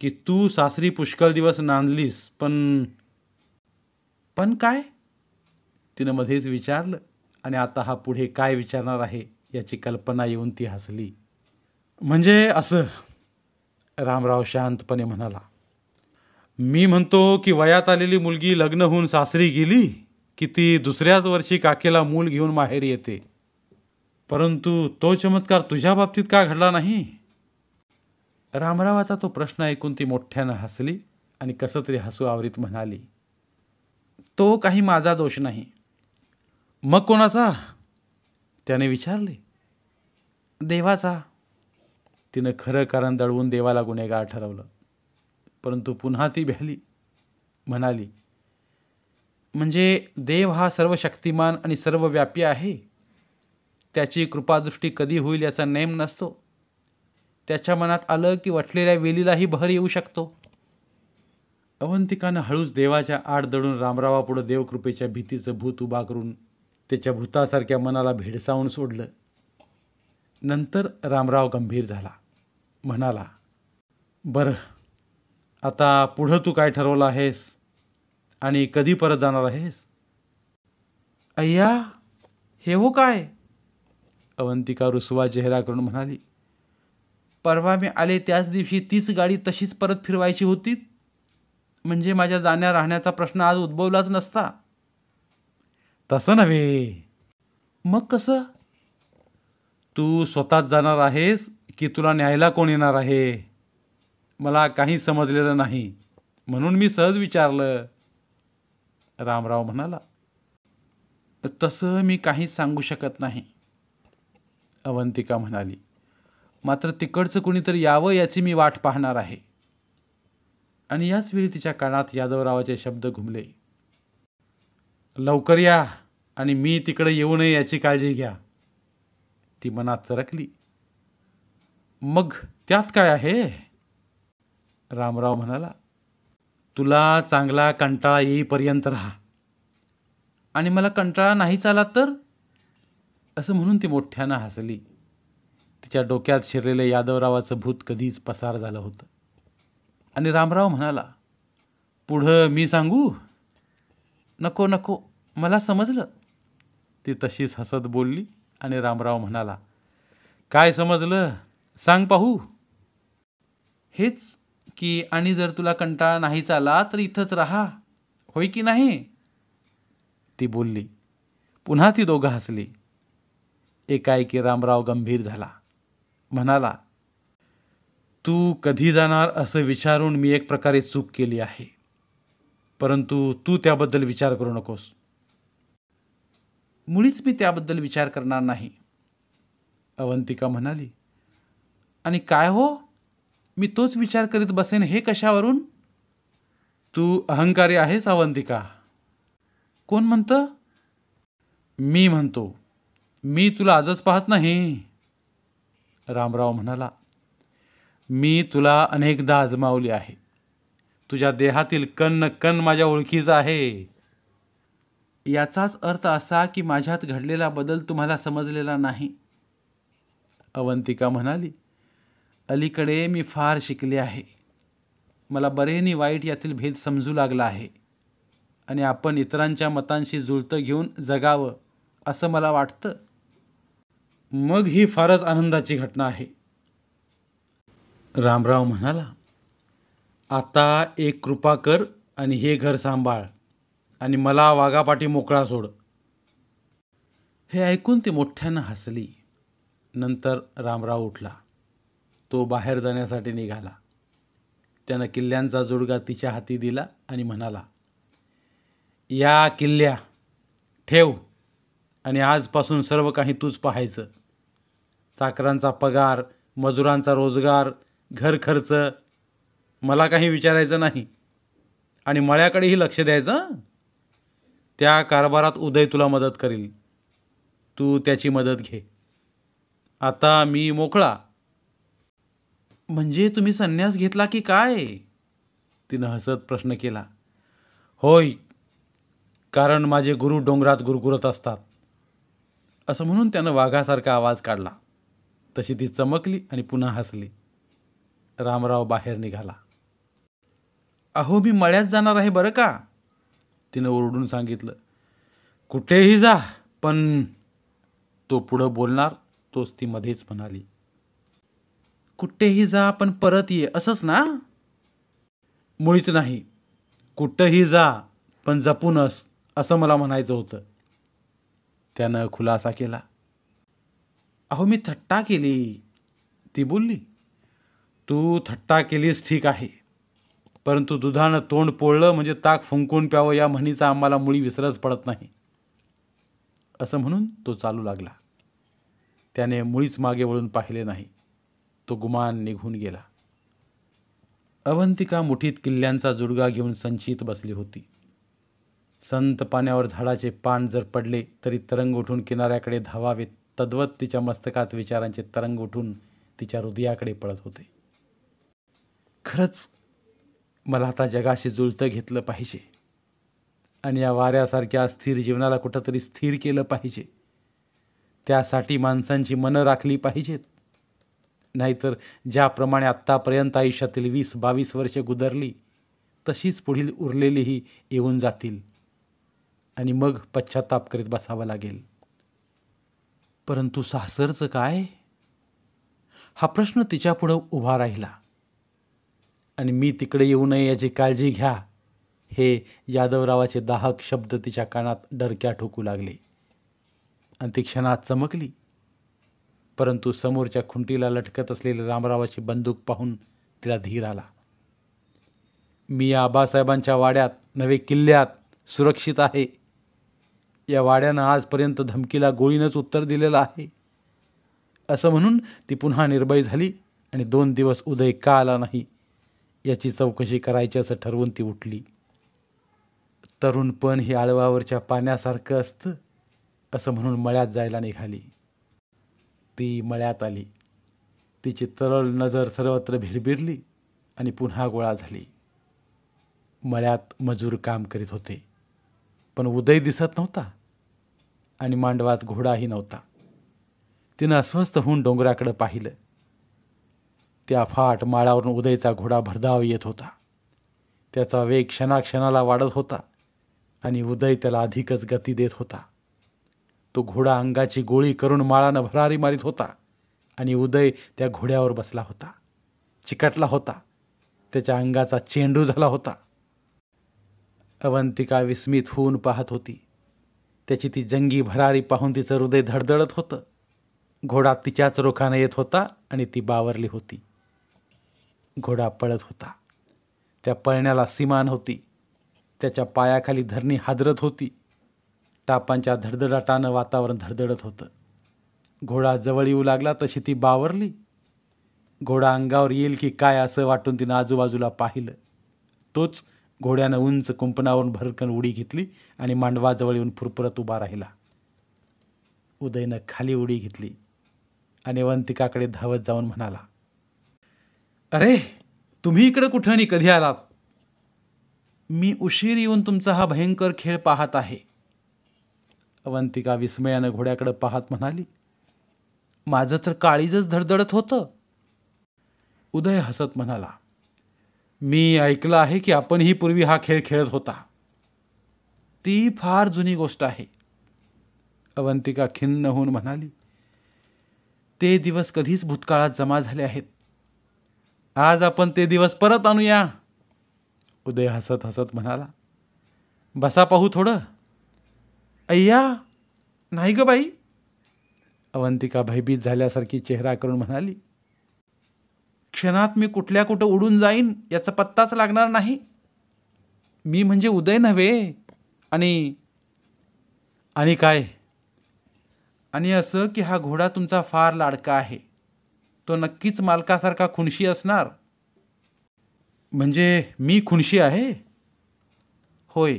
की तू सासरी पुष्कळ दिवस नांदलीस पण पण काय तिनं मध्येच विचारलं आणि आता हा पुढे काय विचारणार आहे याची कल्पना येऊन ती हसली म्हणजे असं रामराव शांतपणे म्हणाला मी म्हणतो की वयात आलेली मुलगी लग्न होऊन सासरी गेली की ती दुसऱ्याच वर्षी काकेला मूल घेऊन माहेर येते परंतु तो चमत्कार तुझ्या बाबतीत का घडला नाही रामरावाचा तो प्रश्न ऐकून ती मोठ्यानं हसली आणि कसं तरी हसू आवरीत म्हणाली तो काही माझा दोष नाही मग कोणाचा त्याने विचारले देवाचा तिनं खरं कारण दळवून देवाला गुन्हेगार ठरवलं परंतु पुन्हा ती भ्याली म्हणाली म्हणजे देव हा सर्व शक्तिमान आणि सर्वव्यापी आहे त्याची कृपादृष्टी कधी होईल याचा नेम नसतो त्याच्या मनात आलं की वटलेल्या वेलीलाही बहर येऊ शकतो अवंतिकानं हळूच देवाच्या आड दडून रामरावापुढं देवकृपेच्या भीतीचं भूत उभा करून त्याच्या भूतासारख्या मनाला भेडसावून सोडलं नंतर रामराव गंभीर झाला म्हणाला बरं आता पुढं तू काय ठरवलं आहेस आणि कधी परत जाणार आहेस अय्या हे हो काय अवंतिका रुसवा चेहरा करून म्हणाली परवा मी आले त्याच दिवशी तीच गाडी तशीच परत फिरवायची होती म्हणजे माझ्या जाण्या राहण्याचा प्रश्न आज उद्भवलाच नसता तसं नव्हे मग कसं तू स्वतःच जाणार आहेस की तुला न्यायला कोण येणार आहे मला काही समजलेलं नाही म्हणून मी सहज विचारलं रामराव म्हणाला तसं मी काही सांगू शकत नाही अवंतिका म्हणाली मात्र तिकडचं कुणीतरी यावं याची मी वाट पाहणार आहे आणि याच वेळी तिच्या कानात यादवरावाचे शब्द घुमले लवकर या आणि मी तिकडे येऊ नये याची काळजी घ्या ती मनात चरकली मग त्यात काय आहे रामराव म्हणाला तुला चांगला कंटाळा येईपर्यंत राहा आणि मला कंटाळा नाहीच आला तर असं म्हणून ती मोठ्यानं हसली तिच्या डोक्यात शिरलेलं यादवरावाचं भूत कधीच पसार झालं होतं आणि रामराव म्हणाला पुढं मी सांगू नको नको मला समजलं ती तशीच हसत बोलली आणि रामराव म्हणाला काय समजलं सांग पाहू हेच की आणि जर तुला कंटाळा नाही आला तर इथंच राहा होय की नाही ती बोलली पुन्हा ती दोघं हसली एकाएकी रामराव गंभीर झाला म्हणाला तू कधी जाणार असं विचारून मी एक प्रकारे चूक केली आहे परंतु तू त्याबद्दल विचार करू नकोस मुळीच मी त्याबद्दल विचार करणार नाही अवंतिका म्हणाली आणि काय हो मी तोच विचार करीत बसेन हे कशावरून तू अहंकारी आहेस अवंतिका कोण म्हणतं मी म्हणतो मी तुला आजच पाहत नाही रामराव म्हणाला मी तुला अनेकदा आजमावली आहे तुझ्या देहातील कण कण माझ्या ओळखीचा आहे याचाच अर्थ असा की माझ्यात घडलेला बदल तुम्हाला समजलेला नाही अवंतिका म्हणाली अलीकडे मी फार शिकले आहे मला बरेनी वाईट यातील भेद समजू लागला आहे आणि आपण इतरांच्या मतांशी जुळतं घेऊन जगावं असं मला वाटतं मग ही फारच आनंदाची घटना आहे रामराव म्हणाला आता एक कृपा कर आणि हे घर सांभाळ आणि मला वाघापाठी मोकळा सोड हे ऐकून ती मोठ्यानं हसली नंतर रामराव उठला तो बाहेर जाण्यासाठी निघाला त्यानं किल्ल्यांचा जुडगा तिच्या हाती दिला आणि म्हणाला या किल्ल्या ठेव आणि आजपासून सर्व काही तूच पाहायचं चाकरांचा पगार मजुरांचा रोजगार घर खर्च मला काही विचारायचं नाही आणि मळ्याकडेही लक्ष द्यायचं त्या कारभारात उदय तुला मदत करेल तू त्याची मदत घे आता मी मोकळा म्हणजे तुम्ही संन्यास घेतला की काय तिनं हसत प्रश्न केला होय कारण माझे गुरु डोंगरात गुरगुरत असतात असं म्हणून त्यानं वाघासारखा आवाज काढला तशी ती चमकली आणि पुन्हा हसली रामराव बाहेर निघाला अहो मी मळ्यात जाणार आहे बरं का तिनं ओरडून सांगितलं कुठेही जा पण तो पुढं बोलणार तोच ती मध्येच म्हणाली कुठेही जा पण परत ये असंच ना मुळीच नाही कुठंही जा पण जपूनच असं मला म्हणायचं होतं त्यानं खुलासा केला अहो मी थट्टा केली ती बोलली तू थट्टा केलीस ठीक आहे परंतु दुधानं तोंड पोळलं म्हणजे ताक फुंकून प्यावं या म्हणीचा आम्हाला मुळी विसरच पडत नाही असं म्हणून तो चालू लागला त्याने मुळीच मागे वळून पाहिले नाही तो गुमान निघून गेला अवंतिका मुठीत किल्ल्यांचा जुडगा घेऊन संचित बसली होती संत पाण्यावर झाडाचे पान जर पडले तरी तरंग उठून किनाऱ्याकडे धावावेत तद्वत तिच्या मस्तकात विचारांचे तरंग उठून तिच्या हृदयाकडे पळत होते खरंच मला आता जगाशी जुळतं घेतलं पाहिजे आणि या वाऱ्यासारख्या अस्थिर जीवनाला कुठंतरी स्थिर केलं पाहिजे त्यासाठी माणसांची मनं राखली पाहिजेत नाहीतर ज्याप्रमाणे आत्तापर्यंत आयुष्यातील वीस बावीस वर्षे गुदरली तशीच पुढील उरलेलीही येऊन जातील आणि मग पश्चाताप करीत बसावं लागेल परंतु सासरचं काय हा प्रश्न तिच्यापुढं उभा राहिला आणि मी तिकडे येऊ नये याची काळजी घ्या हे यादवरावाचे दाहक शब्द तिच्या कानात डरक्या ठोकू लागले आणि ती क्षणात चमकली परंतु समोरच्या खुंटीला लटकत असलेली रामरावाची बंदूक पाहून तिला धीर आला मी आबासाहेबांच्या वाड्यात नवे किल्ल्यात सुरक्षित आहे या वाड्यानं आजपर्यंत धमकीला गोळीनंच उत्तर दिलेलं आहे असं म्हणून ती पुन्हा निर्भय झाली आणि दोन दिवस उदय का आला नाही याची चौकशी करायची असं ठरवून ती उठली तरुणपण हे आळवावरच्या पाण्यासारखं असतं असं म्हणून मळ्यात जायला निघाली ती मळ्यात आली तिची तरळ नजर सर्वत्र भिरभिरली आणि पुन्हा गोळा झाली मळ्यात मजूर काम करीत होते पण उदय दिसत नव्हता आणि मांडवात घोडाही नव्हता तिनं अस्वस्थ होऊन डोंगराकडं पाहिलं त्या फाट माळावरून उदयचा घोडा भरधाव येत होता त्याचा वेग क्षणाक्षणाला वाढत होता आणि उदय त्याला अधिकच गती देत होता तो घोडा अंगाची गोळी करून माळानं भरारी मारित होता आणि उदय त्या घोड्यावर बसला होता चिकटला होता त्याच्या अंगाचा चेंडू झाला होता अवंतिका विस्मित होऊन पाहत होती त्याची ती जंगी भरारी पाहून तिचं हृदय धडधडत होतं घोडा तिच्याच रोखानं येत होता आणि ती बावरली होती घोडा पळत होता त्या पळण्याला सीमान होती त्याच्या पायाखाली धरणी हादरत होती टापांच्या धडधडाटानं वातावरण धडधडत होतं घोडा जवळ येऊ लागला तशी ती बावरली घोडा अंगावर येईल की काय असं वाटून तिनं आजूबाजूला पाहिलं तोच घोड्यानं उंच कुंपणावरून भरकन उडी घेतली आणि मांडवाजवळ येऊन फुरफुरत उभा राहिला उदयनं खाली उडी घेतली आणि वंतिकाकडे धावत जाऊन म्हणाला अरे तुम्ही इकडे कुठं आणि कधी आलात मी उशीर येऊन तुमचा हा भयंकर खेळ पाहत आहे अवंतिका विस्मयानं घोड्याकडे पाहत म्हणाली माझं तर काळीजच धडधडत होतं उदय हसत म्हणाला मी ऐकलं आहे की आपणही पूर्वी हा खेळ खेळत होता ती फार जुनी गोष्ट आहे अवंतिका खिन्न होऊन म्हणाली ते दिवस कधीच भूतकाळात जमा झाले आहेत आज आपण ते दिवस परत आणूया उदय हसत हसत म्हणाला बसा पाहू थोडं अय्या नाही ग बाई अवंतिका भयभीत झाल्यासारखी चेहरा करून म्हणाली क्षणात मी कुठल्या कुठं उडून जाईन याचा पत्ताच लागणार नाही मी म्हणजे उदय नव्हे आणि आणि काय आणि असं की हा घोडा तुमचा फार लाडका आहे तो नक्कीच मालकासारखा खुणशी असणार म्हणजे मी खुणशी आहे होय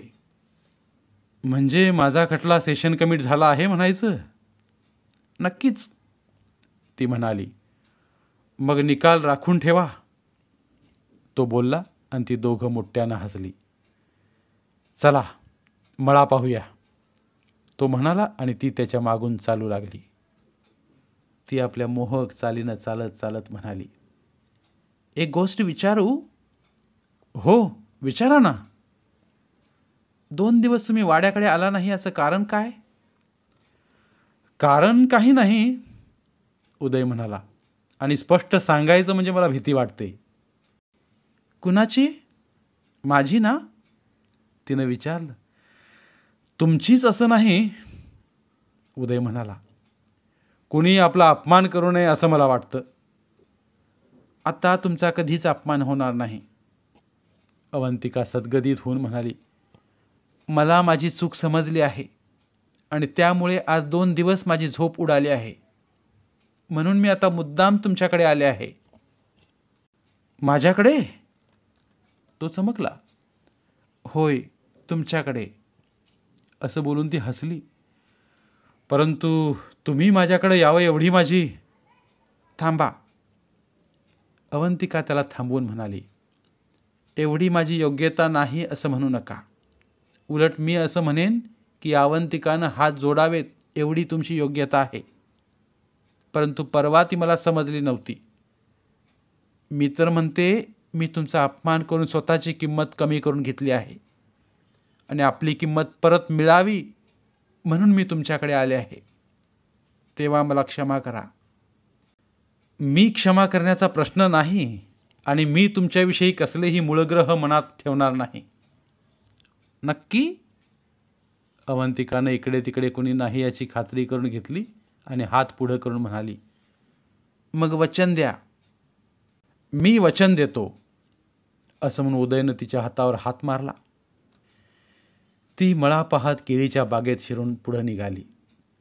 म्हणजे माझा खटला सेशन कमिट झाला आहे म्हणायचं नक्कीच ती म्हणाली मग निकाल राखून ठेवा तो बोलला आणि ती दोघं मोठ्यानं हसली चला मळा पाहूया तो म्हणाला आणि ती त्याच्या मागून चालू लागली ती आपल्या मोहक चालीनं चालत चालत म्हणाली एक गोष्ट विचारू हो विचारा ना दोन दिवस तुम्ही वाड्याकडे आला नाही असं कारण काय कारण काही नाही उदय म्हणाला आणि स्पष्ट सांगायचं म्हणजे मला भीती वाटते कुणाची माझी ना तिनं विचारलं तुमचीच असं नाही उदय म्हणाला कुणी आपला अपमान करू नये असं मला वाटतं आता तुमचा कधीच अपमान होणार नाही अवंतिका सद्गदित होऊन म्हणाली मला माझी चूक समजली आहे आणि त्यामुळे आज दोन दिवस माझी झोप उडाली आहे म्हणून मी आता मुद्दाम तुमच्याकडे आले आहे माझ्याकडे तो चमकला होय तुमच्याकडे असं बोलून ती हसली परंतु तुम्ही माझ्याकडे यावं एवढी माझी थांबा अवंतिका त्याला थांबवून म्हणाली एवढी माझी योग्यता नाही असं म्हणू नका उलट मी असं म्हणेन की अवंतिकानं हात जोडावेत एवढी तुमची योग्यता आहे परंतु परवा ती मला समजली नव्हती मी तर म्हणते मी तुमचा अपमान करून स्वतःची किंमत कमी करून घेतली आहे आणि आपली किंमत परत मिळावी म्हणून मी तुमच्याकडे आले आहे तेव्हा मला क्षमा करा मी क्षमा करण्याचा प्रश्न नाही आणि मी तुमच्याविषयी कसलेही मूळग्रह मनात ठेवणार नाही नक्की अवंतिकानं इकडे तिकडे कोणी नाही याची खात्री करून घेतली आणि हात पुढं करून म्हणाली मग वचन द्या मी वचन देतो असं म्हणून उदयनं तिच्या हातावर हात मारला ती मळा पाहत केळीच्या बागेत शिरून पुढं निघाली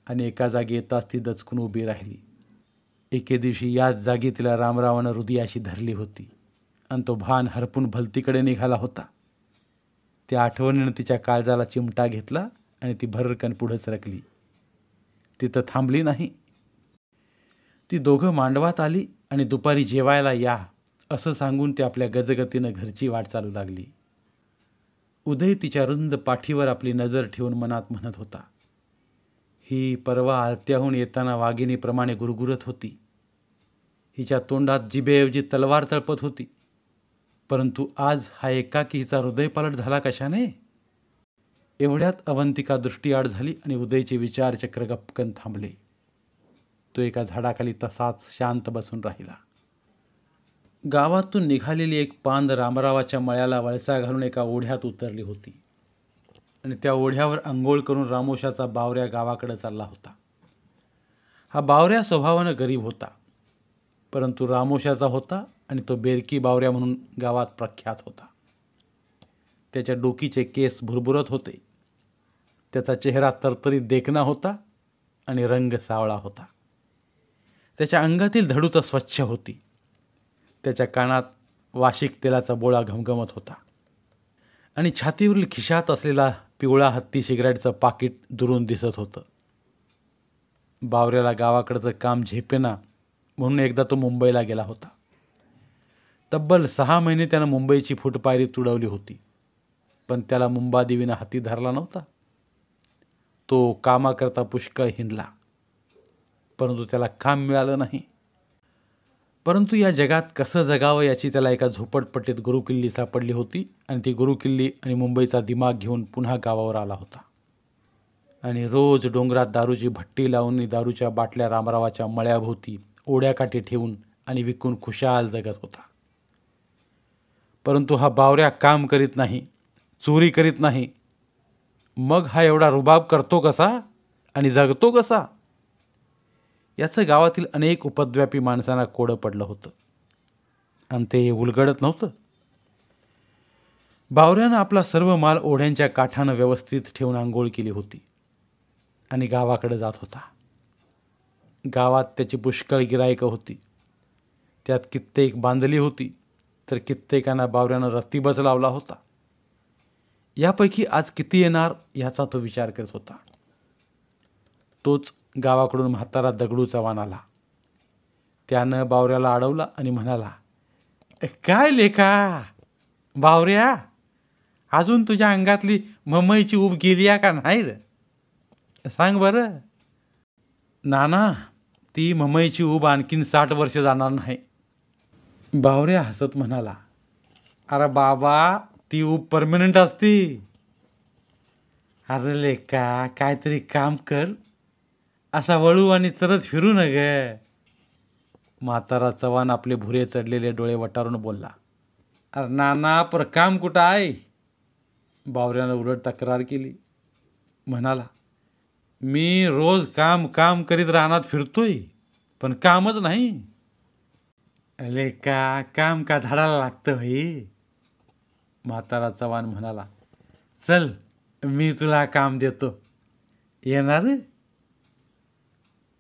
आणि एका जागी येताच ती दचकून उभी राहिली एके दिवशी याच जागी तिला रामरावानं हृदयाशी धरली होती आणि तो भान हरपून भलतीकडे निघाला होता त्या आठवणीनं तिच्या काळजाला चिमटा घेतला आणि ती भररकन पुढंच सरकली तिथं थांबली नाही ती दोघं मांडवात आली आणि दुपारी जेवायला या असं सांगून ती आपल्या गजगतीनं घरची वाट चालू लागली उदय तिच्या रुंद पाठीवर आपली नजर ठेवून मनात म्हणत होता ही परवा आरत्याहून येताना वाघिणीप्रमाणे गुरगुरत होती हिच्या तोंडात जिबेऐवजी तलवार तळपत होती परंतु आज हा एकाकी हिचा हृदयपालट झाला कशाने एवढ्यात अवंतिका दृष्टीआड झाली आणि उदयचे विचार चक्र गपकन थांबले तो एका झाडाखाली तसाच शांत बसून राहिला गावातून निघालेली एक पान रामरावाच्या मळ्याला वळसा घालून एका ओढ्यात उतरली होती आणि त्या ओढ्यावर अंघोळ करून रामोशाचा बावऱ्या गावाकडे चालला होता हा बावऱ्या स्वभावानं गरीब होता परंतु रामोशाचा होता आणि तो बेरकी बावऱ्या म्हणून गावात प्रख्यात होता त्याच्या डोकीचे केस भुरभुरत होते त्याचा चेहरा तरतरी देखणा होता आणि रंग सावळा होता त्याच्या अंगातील धडूत स्वच्छ होती त्याच्या कानात वाशिक तेलाचा बोळा घमघमत होता आणि छातीवरील खिशात असलेला पिवळा हत्ती सिगरेटचं पाकिट दुरून दिसत होतं बावऱ्याला गावाकडचं काम झेपेना म्हणून एकदा तो मुंबईला गेला होता तब्बल सहा महिने त्यानं मुंबईची फुटपायरी तुडवली होती पण त्याला मुंबादेवीनं हाती धरला नव्हता तो कामाकरता पुष्कळ हिंडला परंतु त्याला काम मिळालं नाही परंतु या जगात कसं जगावं याची त्याला एका झोपडपट्टीत गुरुकिल्ली सापडली होती आणि ती गुरुकिल्ली आणि मुंबईचा दिमाग घेऊन पुन्हा गावावर आला होता आणि रोज डोंगरात दारूची भट्टी लावून दारूच्या बाटल्या रामरावाच्या मळ्याभोवती ओढ्याकाठी ठेवून आणि विकून खुशाल जगत होता परंतु हा बावऱ्या काम करीत नाही चोरी करीत नाही मग हा एवढा रुबाब करतो कसा आणि जगतो कसा याचं गावातील अनेक उपद्व्यापी माणसांना कोडं पडलं होतं आणि ते उलगडत नव्हतं बावऱ्यानं आपला सर्व माल ओढ्यांच्या काठानं व्यवस्थित ठेवून आंघोळ केली होती आणि गावाकडे जात होता गावात त्याची पुष्कळ गिरायकं होती त्यात कित्येक बांधली होती तर कित्येकांना बावऱ्यानं बस लावला होता यापैकी आज किती येणार याचा तो विचार करत होता तोच गावाकडून म्हातारा दगडू चव्हाण आला त्यानं बावऱ्याला अडवला आणि म्हणाला काय लेखा बावऱ्या अजून तुझ्या अंगातली ममईची उब गेली का नाही र सांग बरं नाना ती ममईची उब आणखीन साठ वर्ष जाणार नाही बावऱ्या हसत म्हणाला अरे बाबा ती ऊब परमनंट असती अरे लेका काहीतरी काम कर असा वळू आणि चरत फिरू न ग म्हातारा चव्हाण आपले भुरे चढलेले डोळे वटारून बोलला अरे नाना पर काम कुठं आहे बावऱ्यानं उलट तक्रार केली म्हणाला मी रोज काम काम करीत रानात फिरतोय पण कामच नाही लेका काम का झाडाला लागतं भाई म्हातारा चव्हाण म्हणाला चल मी तुला काम देतो येणार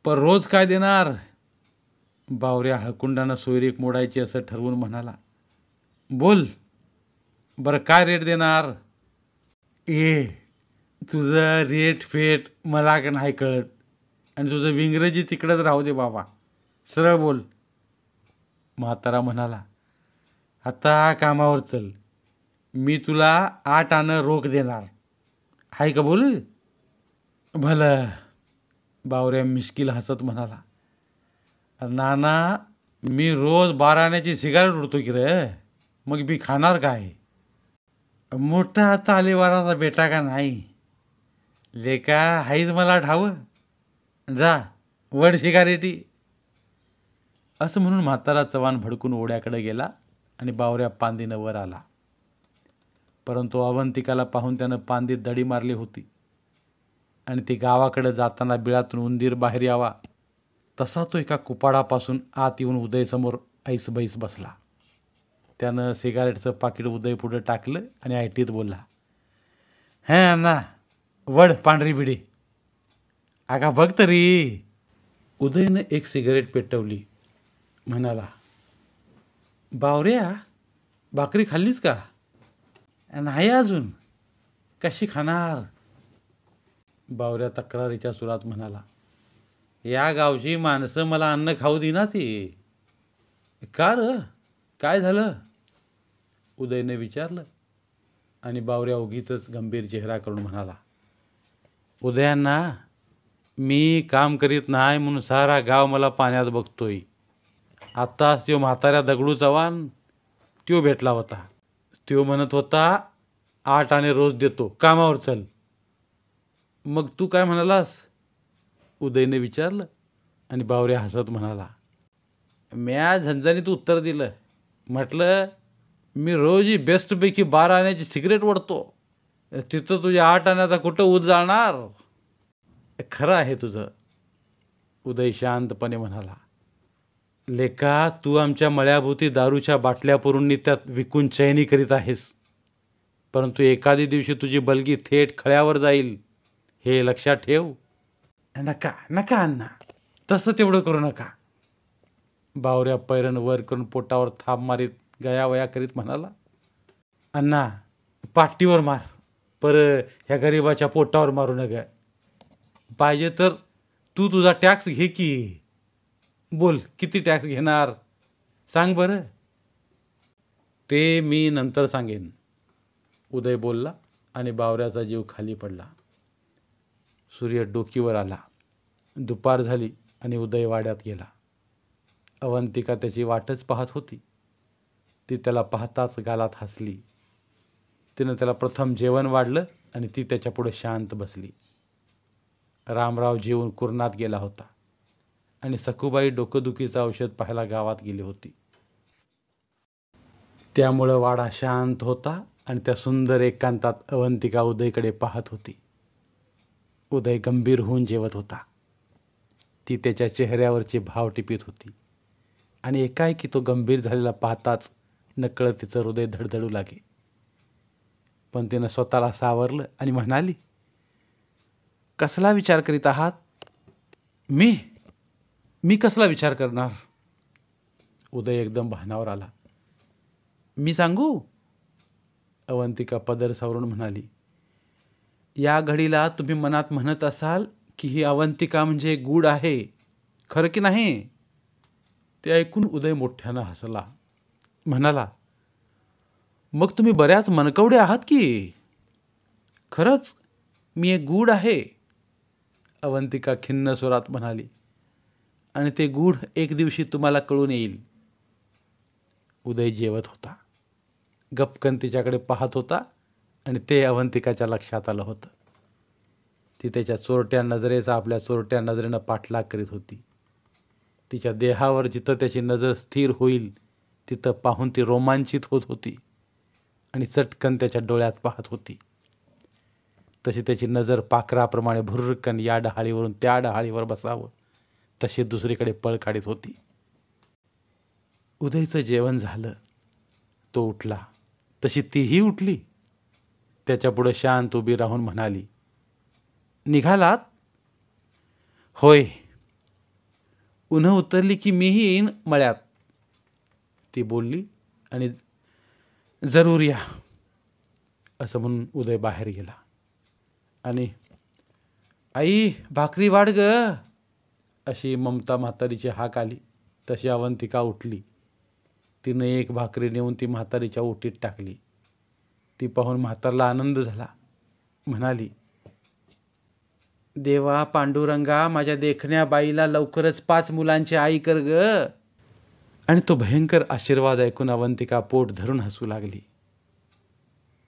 पर रोज काय देणार बावऱ्या हळकुंडानं सोयरीक मोडायची असं ठरवून म्हणाला बोल बरं काय रेट देणार ए तुझं रेट फेट मला का नाही कळत आणि तुझं विंग्रजी तिकडंच राहू दे बाबा सरळ बोल म्हातारा म्हणाला आता कामावर चल मी तुला आठ आणं रोख देणार आहे का बोल भलं बावऱ्या मिश्किल हसत म्हणाला नाना मी रोज बाराण्याची सिगारेट उडतो की रे मग मी खाणार काय मोठा आता आलेवाराचा बेटा का नाही लेका हाईज मला ठाव जा वड सिगारेटी असं म्हणून म्हातारा चव्हाण भडकून ओढ्याकडे गेला आणि बावऱ्या पांदीनं वर आला परंतु अवंतिकाला पाहून त्यानं पांदीत दडी मारली होती आणि ती गावाकडे जाताना बिळातून उंदीर बाहेर यावा तसा तो एका कुपाडापासून आत येऊन उदयसमोर बैस बसला त्यानं सिगारेटचं पाकिट उदय पुढे टाकलं आणि टीत बोलला हॅ ना वड पांढरी बिडी आगा बघ तरी उदयनं एक सिगारेट पेटवली म्हणाला बावऱ्या भाकरी खाल्लीस का नाही अजून कशी खाणार बावऱ्या तक्रारीच्या सुरात म्हणाला या गावची माणसं मला अन्न खाऊ देना ती का र काय झालं उदयने विचारलं आणि बावऱ्या उगीच गंभीर चेहरा करून म्हणाला उदयांना मी काम करीत नाही म्हणून सारा गाव मला पाण्यात बघतोय आत्ताच तो म्हाताऱ्या दगडू चव्हाण तो भेटला होता तो म्हणत होता आठ आणि रोज देतो कामावर चल मग तू काय म्हणालास उदयने विचारलं आणि बावरे हसत म्हणाला म्या झंझानीत उत्तर दिलं म्हटलं मी रोजही बेस्टपैकी बारा आण्याची सिगरेट ओढतो तिथं तुझ्या आठ आण्याचा कुठं उद जाणार खरं आहे तुझं उदय शांतपणे म्हणाला लेका तू आमच्या मळ्याभोवती दारूच्या बाटल्या पुरून नित्यात विकून चैनी करीत आहेस परंतु एखादी दिवशी तुझी बलगी थेट खळ्यावर जाईल हे लक्षात ठेव नका नका अण्णा तसं तेवढं करू नका बावऱ्या पैरण वर करून पोटावर थाप मारीत गयावया करीत म्हणाला अण्णा पाटीवर मार पर ह्या गरिबाच्या पोटावर मारू नका पाहिजे तर तू तुझा टॅक्स घे की बोल किती टॅक्स घेणार सांग बरं ते मी नंतर सांगेन उदय बोलला आणि बावऱ्याचा जीव खाली पडला सूर्य डोकीवर आला दुपार झाली आणि उदय वाड्यात गेला अवंतिका त्याची वाटच पाहत होती ती त्याला पाहताच गालात हसली तिनं त्याला प्रथम जेवण वाढलं आणि ती त्याच्यापुढे शांत बसली रामराव जेवून कुरणात गेला होता आणि सखूबाई डोकंदुखीचं औषध पाहायला गावात गेली होती त्यामुळं वाडा शांत होता आणि त्या सुंदर एकांतात अवंतिका उदयकडे पाहत होती उदय गंभीर होऊन जेवत होता ती त्याच्या चेहऱ्यावरचे भाव टिपीत होती आणि एकाएकी तो गंभीर झालेला पाहताच नकळत तिचं हृदय धडधडू लागे पण तिनं स्वतःला सावरलं आणि म्हणाली कसला विचार करीत आहात मी मी कसला विचार करणार उदय एकदम भानावर आला मी सांगू अवंतिका पदर सावरून म्हणाली या घडीला तुम्ही मनात म्हणत असाल की ही अवंतिका म्हणजे गूढ आहे खरं की नाही ते ऐकून उदय मोठ्यानं हसला म्हणाला मग तुम्ही बऱ्याच मनकवडे आहात की खरंच मी एक गूढ आहे अवंतिका खिन्न स्वरात म्हणाली आणि ते गूढ एक दिवशी तुम्हाला कळून येईल उदय जेवत होता गपकन तिच्याकडे पाहत होता आणि ते अवंतिकाच्या लक्षात आलं होतं ती त्याच्या चोरट्या नजरेचा आपल्या चोरट्या नजरेनं पाठलाग करीत होती तिच्या देहावर जिथं त्याची नजर स्थिर होईल तिथं पाहून ती रोमांचित होत होती आणि चटकन त्याच्या डोळ्यात पाहत होती तशी त्याची नजर पाखराप्रमाणे भुर्रकन या डहाळीवरून त्या डहाळीवर बसावं तशी दुसरीकडे पळ काढीत होती उदयचं जेवण झालं तो उठला तशी तीही उठली त्याच्यापुढं शांत उभी राहून म्हणाली निघालात होय उन्ह उतरली की मीही येईन मळ्यात ती बोलली आणि जरूर या असं म्हणून उदय बाहेर गेला आणि आई भाकरी वाढ ग अशी ममता म्हातारीची हाक आली तशी अवंतिका उठली तिने एक भाकरी नेऊन ती म्हातारीच्या ओटीत टाकली ती पाहून म्हातारला आनंद झाला म्हणाली देवा पांडुरंगा माझ्या देखण्या बाईला लवकरच पाच मुलांची आई कर ग आणि तो भयंकर आशीर्वाद ऐकून अवंतिका पोट धरून हसू लागली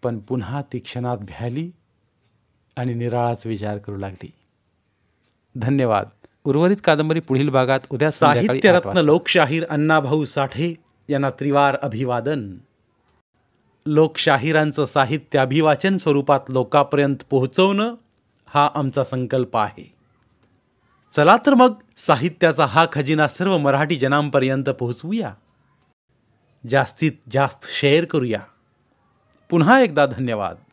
पण पुन्हा ती क्षणात भ्याली आणि निराळाच विचार करू लागली धन्यवाद उर्वरित कादंबरी पुढील भागात उद्या साहित्यरत्न लोकशाहीर अण्णाभाऊ साठे यांना त्रिवार अभिवादन लोकशाहीरांचं साहित्य अभिवाचन स्वरूपात लोकापर्यंत पोहोचवणं हा आमचा संकल्प आहे चला तर मग साहित्याचा हा खजिना सर्व मराठी जनांपर्यंत पोहोचवूया जास्तीत जास्त शेअर करूया पुन्हा एकदा धन्यवाद